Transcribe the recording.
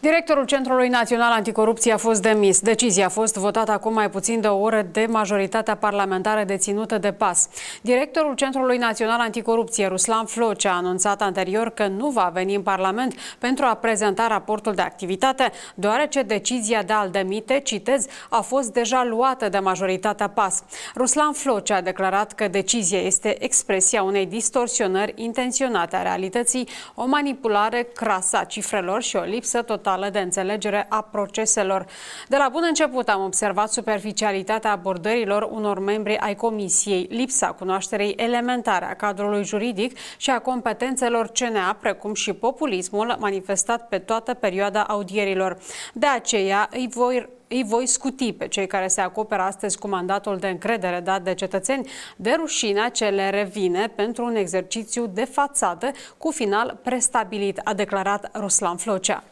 Directorul Centrului Național Anticorupție a fost demis. Decizia a fost votată acum mai puțin de o oră de majoritatea parlamentară deținută de pas. Directorul Centrului Național Anticorupție, Ruslan Floce, a anunțat anterior că nu va veni în Parlament pentru a prezenta raportul de activitate, deoarece decizia de a-l demite, citez, a fost deja luată de majoritatea pas. Ruslan Floce a declarat că decizia este expresia unei distorsionări intenționate a realității, o manipulare crasă a cifrelor și o lipsă totală totală de înțelegere a proceselor. De la bun început am observat superficialitatea abordărilor unor membri ai Comisiei, lipsa cunoașterii elementare a cadrului juridic și a competențelor CNA, precum și populismul manifestat pe toată perioada audierilor. De aceea îi voi îi voi scuti pe cei care se acoperă astăzi cu mandatul de încredere dat de cetățeni de rușinea ce le revine pentru un exercițiu de fațadă cu final prestabilit, a declarat Ruslan Flocea.